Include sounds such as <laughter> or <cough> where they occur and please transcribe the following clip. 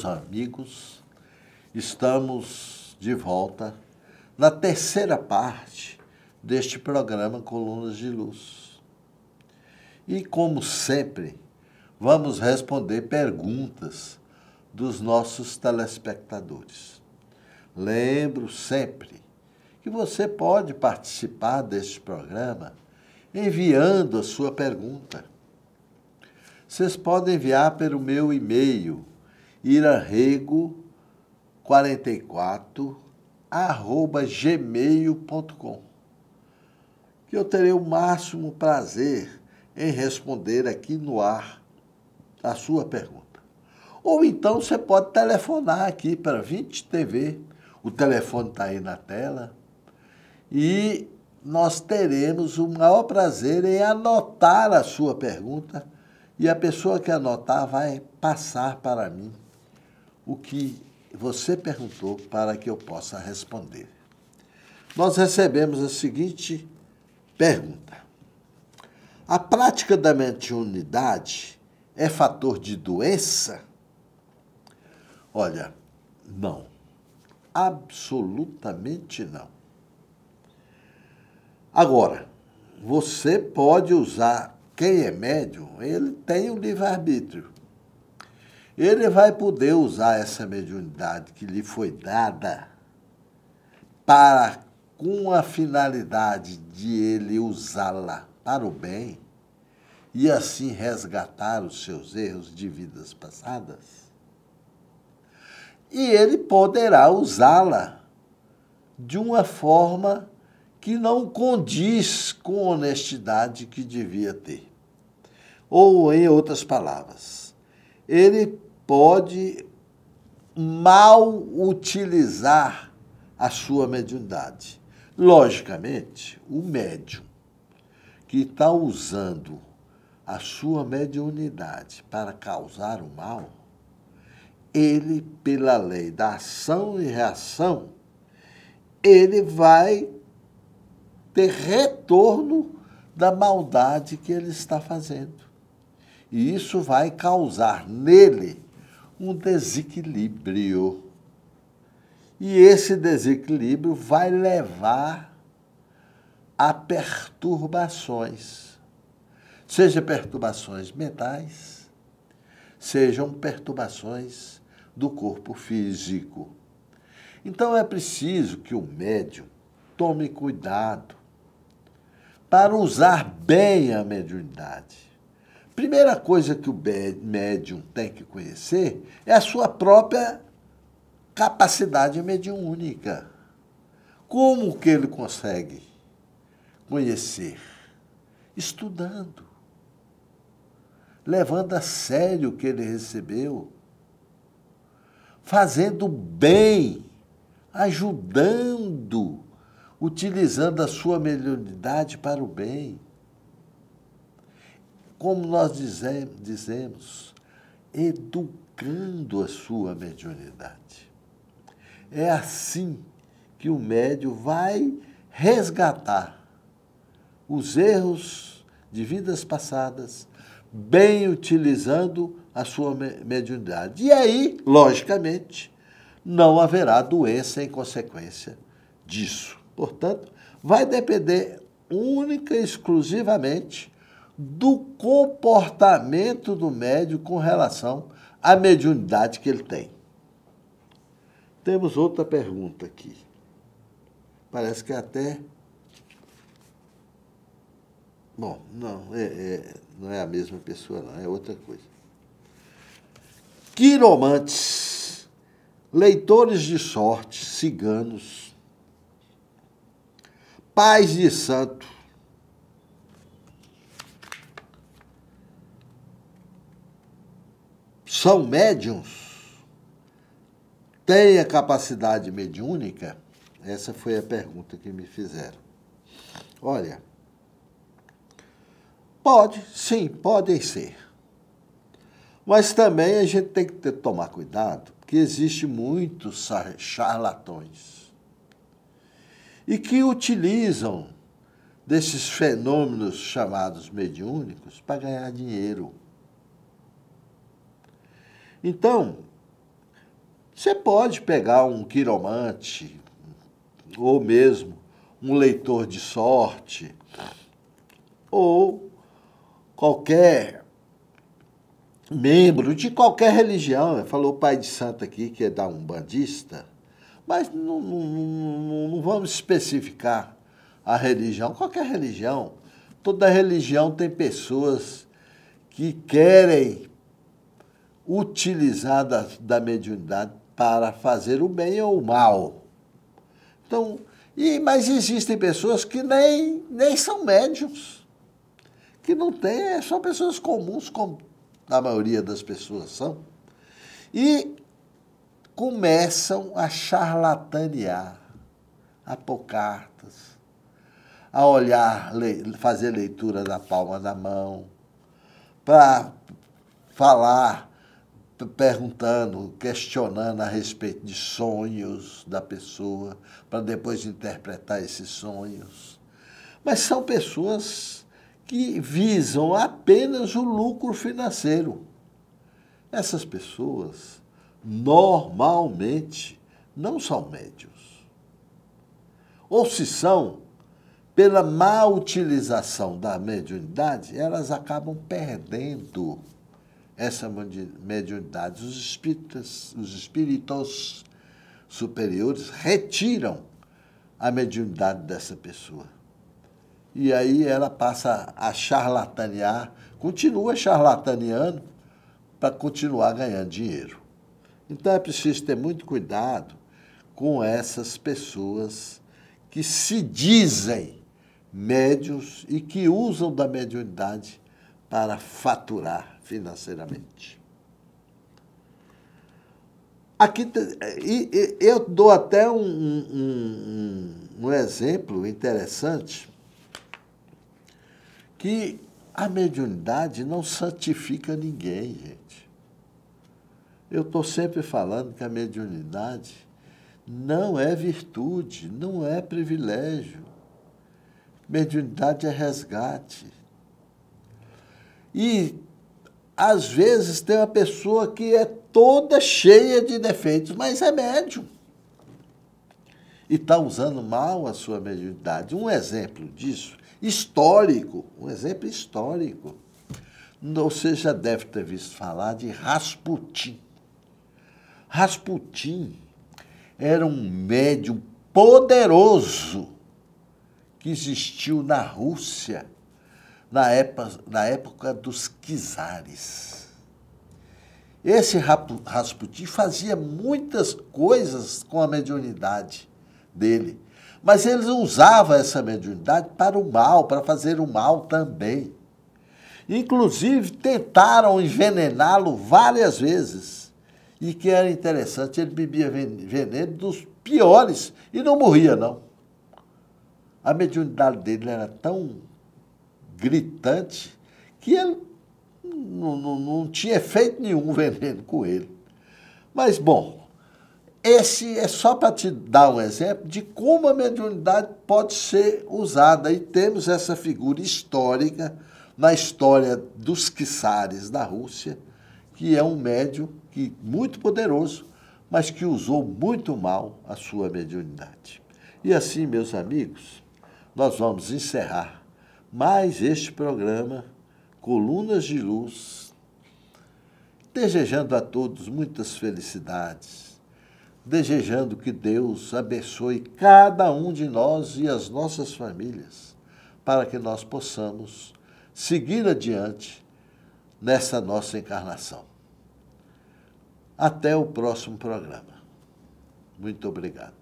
meus amigos, estamos de volta na terceira parte deste programa Colunas de Luz. E, como sempre, vamos responder perguntas dos nossos telespectadores. Lembro sempre que você pode participar deste programa enviando a sua pergunta. Vocês podem enviar pelo meu e-mail Ira Rego 44 arroba gmail.com que eu terei o máximo prazer em responder aqui no ar a sua pergunta. Ou então você pode telefonar aqui para 20 TV, o telefone está aí na tela, e nós teremos o maior prazer em anotar a sua pergunta e a pessoa que anotar vai passar para mim o que você perguntou para que eu possa responder. Nós recebemos a seguinte pergunta: A prática da mediunidade é fator de doença? Olha, não. Absolutamente não. Agora, você pode usar quem é médium, ele tem o livre-arbítrio ele vai poder usar essa mediunidade que lhe foi dada para com a finalidade de ele usá-la para o bem e assim resgatar os seus erros de vidas passadas. E ele poderá usá-la de uma forma que não condiz com a honestidade que devia ter. Ou, em outras palavras, ele pode mal utilizar a sua mediunidade. Logicamente, o médium que está usando a sua mediunidade para causar o mal, ele, pela lei da ação e reação, ele vai ter retorno da maldade que ele está fazendo. E isso vai causar nele um desequilíbrio. E esse desequilíbrio vai levar a perturbações, seja perturbações mentais, sejam perturbações do corpo físico. Então é preciso que o médium tome cuidado para usar bem a mediunidade Primeira coisa que o médium tem que conhecer é a sua própria capacidade mediúnica. Como que ele consegue conhecer? Estudando. Levando a sério o que ele recebeu. Fazendo bem, ajudando, utilizando a sua mediunidade para o bem como nós dizemos, educando a sua mediunidade. É assim que o médio vai resgatar os erros de vidas passadas, bem utilizando a sua mediunidade. E aí, logicamente, não haverá doença em consequência disso. Portanto, vai depender única e exclusivamente do comportamento do médio com relação à mediunidade que ele tem. Temos outra pergunta aqui. Parece que é até. Bom, não, é, é, não é a mesma pessoa, não, é outra coisa. Quiromantes, leitores de sorte, ciganos, pais de santo, são médiums? Têm a capacidade mediúnica? Essa foi a pergunta que me fizeram. Olha, pode, sim, podem ser. Mas também a gente tem que ter, tomar cuidado, porque existe muitos charlatões e que utilizam desses fenômenos chamados mediúnicos para ganhar dinheiro. Então, você pode pegar um quiromante, ou mesmo um leitor de sorte, ou qualquer membro de qualquer religião. Falou o pai de santo aqui que é da umbandista, mas não, não, não, não vamos especificar a religião. Qualquer religião, toda religião tem pessoas que querem utilizar da, da mediunidade para fazer o bem ou o mal. Então, e, mas existem pessoas que nem, nem são médiums, que não têm, é são pessoas comuns, como a maioria das pessoas são, e começam a charlatanear, a pôr cartas, a olhar, fazer leitura da palma da mão, para falar perguntando, questionando a respeito de sonhos da pessoa, para depois interpretar esses sonhos. Mas são pessoas que visam apenas o lucro financeiro. Essas pessoas normalmente não são médios. Ou se são, pela má utilização da mediunidade, elas acabam perdendo essa mediunidade. Os espíritas, os espíritos superiores retiram a mediunidade dessa pessoa. E aí ela passa a charlatanear, continua charlataneando para continuar ganhando dinheiro. Então é preciso ter muito cuidado com essas pessoas que se dizem médios e que usam da mediunidade para faturar financeiramente. Aqui, e, e, eu dou até um, um, um, um exemplo interessante que a mediunidade não santifica ninguém, gente. Eu estou sempre falando que a mediunidade não é virtude, não é privilégio. Mediunidade é resgate. E às vezes tem uma pessoa que é toda cheia de defeitos, mas é médium. E está usando mal a sua mediunidade. Um exemplo disso, histórico, um exemplo histórico. Você já deve ter visto falar de Rasputin. Rasputin era um médium poderoso que existiu na Rússia na época, na época dos czares. Esse Rasputin fazia muitas coisas com a mediunidade dele, mas ele usava essa mediunidade para o mal, para fazer o mal também. Inclusive, tentaram envenená-lo várias vezes. E que era interessante, ele bebia veneno dos piores e não morria, não. A mediunidade dele era tão gritante que ele não, não, não tinha efeito nenhum <laughs> vendendo com ele. Mas, bom, esse é só para te dar um exemplo de como a mediunidade pode ser usada. E temos essa figura histórica na história dos czares da Rússia, que é um médium que, muito poderoso, mas que usou muito mal a sua mediunidade. E assim, meus amigos, nós vamos encerrar mais este programa, Colunas de Luz, desejando a todos muitas felicidades, desejando que Deus abençoe cada um de nós e as nossas famílias, para que nós possamos seguir adiante nessa nossa encarnação. Até o próximo programa. Muito obrigado.